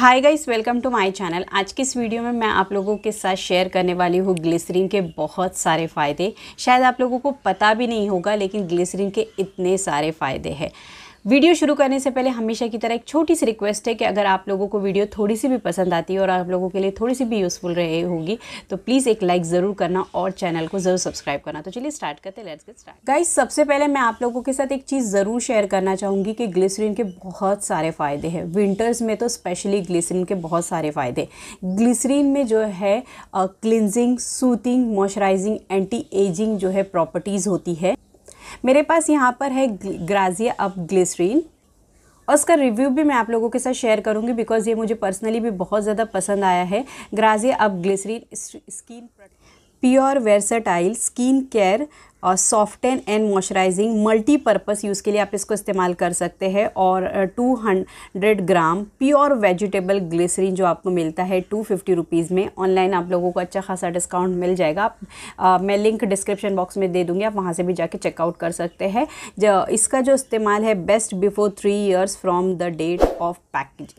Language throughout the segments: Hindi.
hi guys welcome to my channel आज की इस वीडियो में मैं आप लोगों के साथ शेयर करने वाली हूँ ग्लिसरीन के बहुत सारे फ़ायदे शायद आप लोगों को पता भी नहीं होगा लेकिन ग्लिसरीन के इतने सारे फ़ायदे हैं वीडियो शुरू करने से पहले हमेशा की तरह एक छोटी सी रिक्वेस्ट है कि अगर आप लोगों को वीडियो थोड़ी सी भी पसंद आती है और आप लोगों के लिए थोड़ी सी भी यूज़फुल रहे होगी तो प्लीज़ एक लाइक ज़रूर करना और चैनल को ज़रूर सब्सक्राइब करना तो चलिए स्टार्ट करते लेट्स गेट स्टार्ट गाइस सबसे पहले मैं आप लोगों के साथ एक चीज़ ज़रूर शेयर करना चाहूँगी कि ग्लिसरीन के बहुत सारे फ़ायदे हैं विंटर्स में तो स्पेशली ग्लिसरीन के बहुत सारे फ़ायदे ग्लिसरीन में जो है cleansing soothing moisturising anti ageing जो है प्रॉपर्टीज़ होती है मेरे पास यहाँ पर है ग्राजिया अप ग्लिसरीन और उसका रिव्यू भी मैं आप लोगों के साथ शेयर करूँगी बिकॉज ये मुझे पर्सनली भी बहुत ज़्यादा पसंद आया है Grazia up glycerin skin pure versatile skin care और an and moisturising multipurpose use के लिए आप इसको इस्तेमाल कर सकते हैं और 200 ग्राम प्योर वेजिटेबल ग्लिसरीन जो आपको मिलता है टू फिफ्टी रुपीज़ में ऑनलाइन आप लोगों को अच्छा खासा डिस्काउंट मिल जाएगा आप आ, मैं लिंक डिस्क्रिप्शन बॉक्स में दे दूँगी आप वहाँ से भी जाके चेकआउट कर सकते हैं इसका जो इस्तेमाल है best before three years from the date of packaging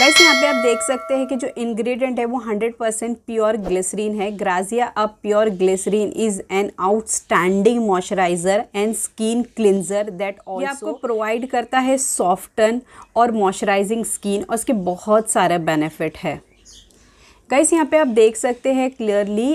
guys यहाँ पे आप देख सकते हैं कि जो इंग्रेडिएंट है वो 100% परसेंट प्योर ग्लिसरीन है Grazia a pure glycerin is an outstanding moisturiser and skin cleanser that also आपको प्रोवाइड करता है सॉफ्टन और मॉइस्चराइजिंग स्किन और उसके बहुत सारे बेनिफिट है गाइस यहाँ पे आप देख सकते हैं क्लियरली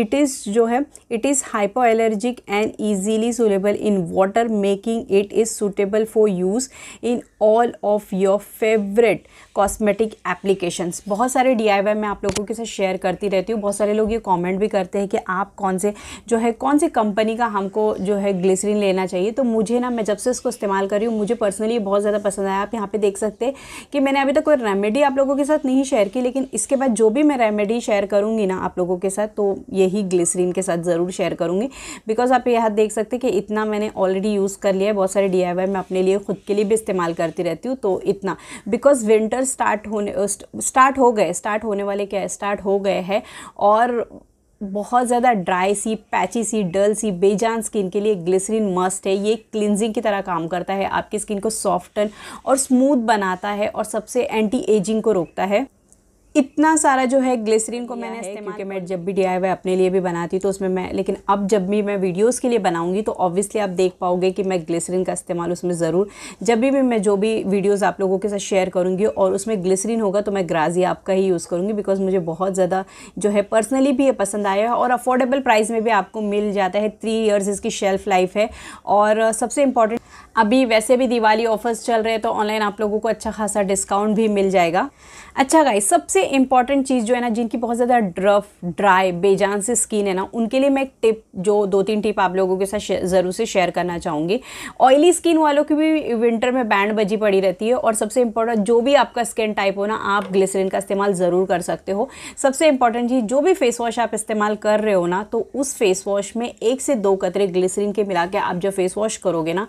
इट इज़ जो है it is hypo allergic and easily soluble in water making it is suitable for use in all of your favourite cosmetic applications बहुत सारे डी आई वाई मैं आप लोगों के साथ शेयर करती रहती हूँ बहुत सारे लोग ये कॉमेंट भी करते हैं कि आप कौन से जो है कौन से कंपनी का हमको जो है ग्लिसरीन लेना चाहिए तो मुझे ना मैं जब से इसको इस्तेमाल कर रही हूँ मुझे पर्सनली बहुत ज़्यादा पसंद आया आप यहाँ पे देख सकते हैं कि मैंने अभी तक कोई रेमेडी आप लोगों के साथ नहीं शेयर की लेकिन इसके बाद जो भी मैं रेमेडी शेयर करूँगी ना आप लोगों के साथ तो यही ग्लिसरीन के साथ ज़रूर शेयर करूँगी बिकॉज आप यहाँ देख सकते हैं कि इतना मैंने ऑलरेडी यूज़ कर लिया है बहुत सारे डी मैं अपने लिए ख़ुद के लिए भी इस्तेमाल करती रहती हूँ तो इतना बिकॉज विंटर स्टार्ट होने स्टार्ट हो गए स्टार्ट होने वाले क्या है स्टार्ट हो गए हैं और बहुत ज़्यादा ड्राई सी पैची सी डल सी बेजान स्किन के लिए ग्लिसरीन मस्ट है ये क्लिनजिंग की तरह काम करता है आपकी स्किन को सॉफ्टन और स्मूथ बनाता है और सबसे एंटी एजिंग को रोकता है इतना सारा जो है ग्लिसरीन को मैंने इस्तेमाल क्योंकि मैं जब भी डी अपने लिए भी बनाती तो उसमें मैं लेकिन अब जब भी मैं वीडियोस के लिए बनाऊंगी तो ऑब्वियसली आप देख पाओगे कि मैं ग्लिसरीन का इस्तेमाल उसमें ज़रूर जब भी मैं जो भी वीडियोस आप लोगों के साथ शेयर करूँगी और उसमें ग्लिसरीन होगा तो मैं ग्राजी आपका ही यूज़ करूँगी बिकॉज मुझे बहुत ज़्यादा जो है पर्सनली भी ये पसंद आया है और अफोर्डेबल प्राइस में भी आपको मिल जाता है थ्री ईयर्स इसकी शेल्फ़ लाइफ है और सबसे इंपॉर्टेंट अभी वैसे भी दिवाली ऑफर्स चल रहे हैं तो ऑनलाइन आप लोगों को अच्छा खासा डिस्काउंट भी मिल जाएगा अच्छा गाई सबसे इंपॉर्टेंट चीज़ जो है ना जिनकी बहुत ज़्यादा ड्रफ ड्राई बेजान से स्किन है ना उनके लिए मैं एक टिप जो दो तीन टिप आप लोगों के साथ ज़रूर से शेयर करना चाहूँगी ऑयली स्किन वालों की भी विंटर में बैंड बजी पड़ी रहती है और सबसे इंपॉर्टेंट जो भी आपका स्किन टाइप हो ना आप ग्लिसरीन का इस्तेमाल ज़रूर कर सकते हो सबसे इंपॉर्टेंट चीज़ जो भी फेस वॉश आप इस्तेमाल कर रहे हो ना तो उस फेस वॉश में एक से दो कतरे ग्लिसरीन के मिला के आप जब फेस वॉश करोगे ना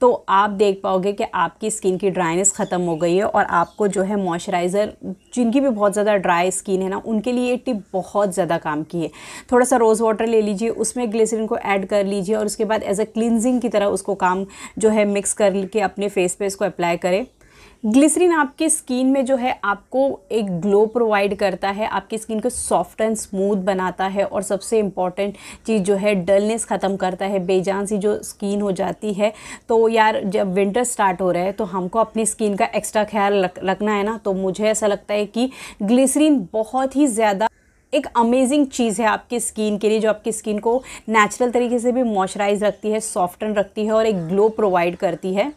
तो आप देख पाओगे कि आपकी स्किन की ड्राइनेस ख़त्म हो गई है और आपको जो है मॉइस्चराइज़र जिनकी भी बहुत ज़्यादा ड्राई स्किन है ना उनके लिए ये टिप बहुत ज़्यादा काम की है थोड़ा सा रोज़ वाटर ले लीजिए उसमें ग्लिसरिन को ऐड कर लीजिए और उसके बाद एज अ क्लिनजिंग की तरह उसको काम जो है मिक्स करके अपने फेस पे इसको अप्लाई करें ग्लिसरीन आपके स्किन में जो है आपको एक ग्लो प्रोवाइड करता है आपकी स्किन को सॉफ्ट एंड स्मूथ बनाता है और सबसे इम्पॉर्टेंट चीज़ जो है डलनेस ख़त्म करता है बेजान सी जो स्किन हो जाती है तो यार जब विंटर स्टार्ट हो रहा है तो हमको अपनी स्किन का एक्स्ट्रा ख्याल रखना है ना तो मुझे ऐसा लगता है कि ग्लिसरीन बहुत ही ज़्यादा एक अमेजिंग चीज़ है आपकी स्किन के लिए जो आपकी स्किन को नेचुरल तरीके से भी मॉइस्चराइज रखती है सॉफ्टन रखती है और एक ग्लो प्रोवाइड करती है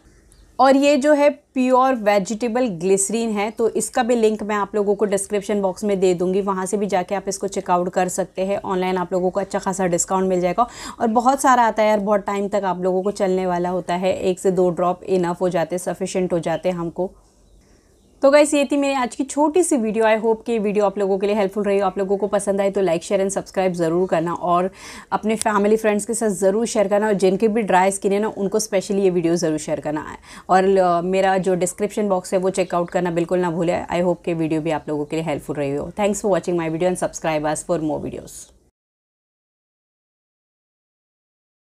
और ये जो है प्योर वेजिटेबल ग्लिसरीन है तो इसका भी लिंक मैं आप लोगों को डिस्क्रिप्शन बॉक्स में दे दूंगी वहाँ से भी जाके आप इसको चेकआउट कर सकते हैं ऑनलाइन आप लोगों को अच्छा खासा डिस्काउंट मिल जाएगा और बहुत सारा आता है यार बहुत टाइम तक आप लोगों को चलने वाला होता है एक से दो ड्रॉप इनफ हो जाते सफिशेंट हो जाते हमको तो गाइस ये थी मेरी आज की छोटी सी वीडियो आई होप कि वीडियो आप लोगों के लिए हेल्पफुल रही आप लोगों को पसंद आए तो लाइक शेयर एंड सब्सक्राइब ज़रूर करना और अपने फैमिली फ्रेंड्स के साथ ज़रूर शेयर करना और जिनके भी ड्राई स्किन है ना उनको स्पेशली ये वीडियो ज़रूर शेयर करना है और uh, मेरा जो डिस्क्रिप्शन बॉक्स है वो चेकआउट करना बिल्कुल ना भूलें आई होप कि वीडियो भी आप लोगों के लिए हेल्पफुल रही हो thanks for watching my video and subscribe us for more videos